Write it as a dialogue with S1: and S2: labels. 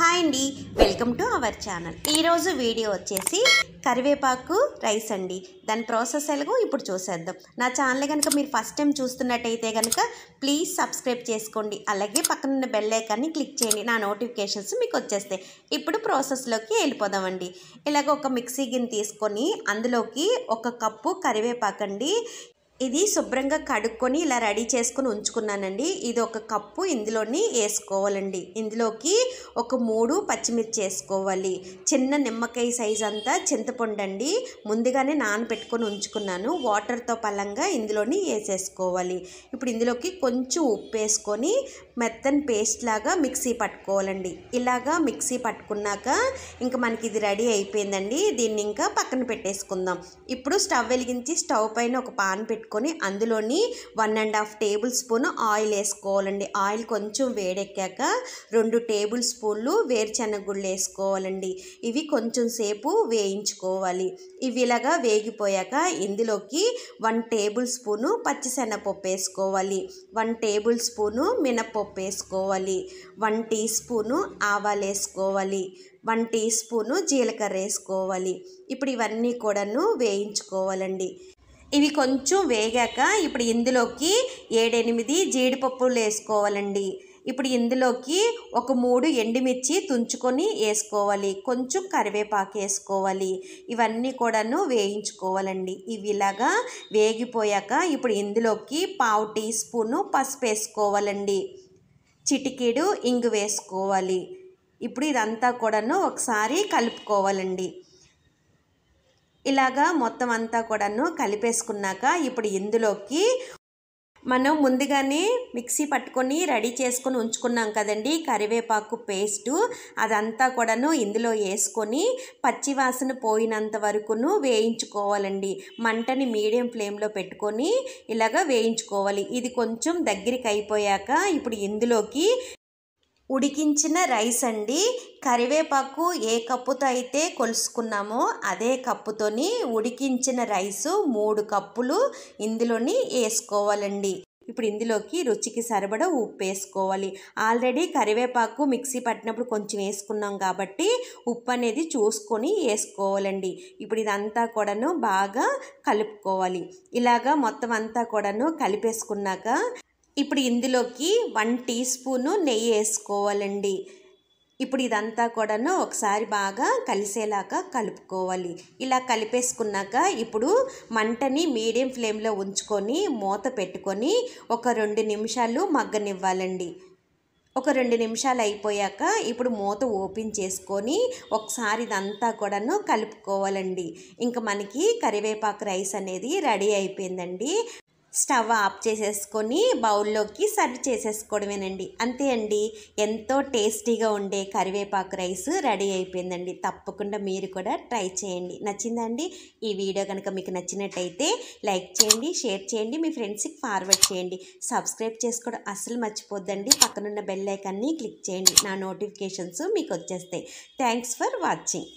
S1: hi అండి welcome to our channel ఈరోజు video వచ్చేసి కరివేపాకు రైస్ అండి దాని ప్రాసెస్ ఎలాగో ఇప్పుడు చూసేద్దాం నా ఛానల్ కనుక మీరు ఫస్ట్ టైం చూస్తున్నట్టయితే కనుక ప్లీజ్ సబ్స్క్రైబ్ చేసుకోండి అలాగే పక్కన ఉన్న బెల్ ఐకాన్ని క్లిక్ చేయండి నా నోటిఫికేషన్స్ మీకు వచ్చేస్తాయి ఇప్పుడు ప్రాసెస్లోకి వెళ్ళిపోదామండి ఇలాగ ఒక మిక్సీ గిన్నె తీసుకొని అందులోకి ఒక కప్పు కరివేపాకు అండి ఇది శుభ్రంగా కడుక్కొని ఇలా రెడీ చేసుకుని ఉంచుకున్నానండి ఇది ఒక కప్పు ఇందులోని వేసుకోవాలండి ఇందులోకి ఒక మూడు పచ్చిమిర్చి వేసుకోవాలి చిన్న నిమ్మకాయ సైజ్ అంతా చింతపండు అండి ముందుగానే నానబెట్టుకొని ఉంచుకున్నాను వాటర్తో పలంగా ఇందులోని వేసేసుకోవాలి ఇప్పుడు ఇందులోకి కొంచెం ఉప్పు వేసుకొని మెత్తని పేస్ట్ లాగా మిక్సీ పట్టుకోవాలండి ఇలాగా మిక్సీ పట్టుకున్నాక ఇంకా మనకి ఇది రెడీ అయిపోయిందండి దీన్ని ఇంకా పక్కన పెట్టేసుకుందాం ఇప్పుడు స్టవ్ వెలిగించి స్టవ్ పైన ఒక పాన్ పెట్టుకు పెట్టుకొని అందులోని one and half tablespoon oil వేసుకోవాలండి ఆయిల్ కొంచెం వేడెక్కాక రెండు టేబుల్ స్పూన్లు వేరుచెనగుళ్ళు గుళ్ళు వేసుకోవాలండి ఇవి కొంచెం సేపు వేయించుకోవాలి ఇవి ఇలాగా వేగిపోయాక ఇందులోకి వన్ టేబుల్ స్పూను పచ్చిశనగపప్పు వేసుకోవాలి వన్ టేబుల్ స్పూను మినపప్పు వేసుకోవాలి వన్ టీ స్పూను ఆవాలు వేసుకోవాలి వన్ టీ స్పూను జీలకర్ర వేసుకోవాలి ఇప్పుడు ఇవన్నీ కూడాను వేయించుకోవాలండి ఇవి కొంచెం వేగాక ఇప్పుడు ఇందులోకి ఏడెనిమిది జీడిపప్పులు వేసుకోవాలండి ఇప్పుడు ఇందులోకి ఒక మూడు ఎండుమిర్చి తుంచుకొని వేసుకోవాలి కొంచెం కరివేపాకు వేసుకోవాలి ఇవన్నీ కూడాను వేయించుకోవాలండి ఇవి ఇలాగా వేగిపోయాక ఇప్పుడు ఇందులోకి పావు టీ స్పూను పసుపు వేసుకోవాలండి చిటికీడు ఇంగు వేసుకోవాలి ఇప్పుడు ఇదంతా కూడాను ఒకసారి కలుపుకోవాలండి ఇలాగా మొత్తం అంతా కూడాను కలిపేసుకున్నాక ఇప్పుడు ఇందులోకి మనం ముందుగానే మిక్సీ పట్టుకొని రెడీ చేసుకొని ఉంచుకున్నాం కదండి కరివేపాకు పేస్టు అదంతా కూడాను ఇందులో వేసుకొని పచ్చివాసన పోయినంత వరకును వేయించుకోవాలండి మంటని మీడియం ఫ్లేమ్లో పెట్టుకొని ఇలాగ వేయించుకోవాలి ఇది కొంచెం దగ్గరికి అయిపోయాక ఇప్పుడు ఇందులోకి ఉడికించిన రైస్ అండి కరివేపాకు ఏ కప్పుతో అయితే కొలుసుకున్నామో అదే కప్పుతోని ఉడికించిన రైసు మూడు కప్పులు ఇందులోని వేసుకోవాలండి ఇప్పుడు ఇందులోకి రుచికి సరిపడ ఉప్పు వేసుకోవాలి ఆల్రెడీ కరివేపాకు మిక్సీ పట్టినప్పుడు కొంచెం వేసుకున్నాం కాబట్టి ఉప్పు అనేది చూసుకొని వేసుకోవాలండి ఇప్పుడు ఇదంతా కూడాను బాగా కలుపుకోవాలి ఇలాగా మొత్తం అంతా కూడాను కలిపేసుకున్నాక ఇప్పుడు ఇందులోకి వన్ టీ స్పూను నెయ్యి వేసుకోవాలండి ఇప్పుడు ఇదంతా కూడాను ఒకసారి బాగా కలిసేలాగా కలుపుకోవాలి ఇలా కలిపేసుకున్నాక ఇప్పుడు మంటని మీడియం ఫ్లేమ్లో ఉంచుకొని మూత పెట్టుకొని ఒక రెండు నిమిషాలు మగ్గనివ్వాలండి ఒక రెండు నిమిషాలు అయిపోయాక ఇప్పుడు మూత ఓపెన్ చేసుకొని ఒకసారి ఇదంతా కూడాను కలుపుకోవాలండి ఇంకా మనకి కరివేపాకు రైస్ అనేది రెడీ అయిపోయిందండి స్టవ్ ఆఫ్ చేసేసుకొని బౌల్లోకి సర్వ్ చేసేసుకోవడమేనండి అంతే అండి ఎంతో టేస్టీగా ఉండే కరివేపాకు రైస్ రెడీ అయిపోయిందండి తప్పకుండా మీరు కూడా ట్రై చేయండి నచ్చిందండి ఈ వీడియో కనుక మీకు నచ్చినట్టయితే లైక్ చేయండి షేర్ చేయండి మీ ఫ్రెండ్స్కి ఫార్వర్డ్ చేయండి సబ్స్క్రైబ్ చేసుకోవడం అస్సలు మర్చిపోద్దండి పక్కనున్న బెల్లైకాన్ని క్లిక్ చేయండి నా నోటిఫికేషన్స్ మీకు వచ్చేస్తాయి థ్యాంక్స్ ఫర్ వాచింగ్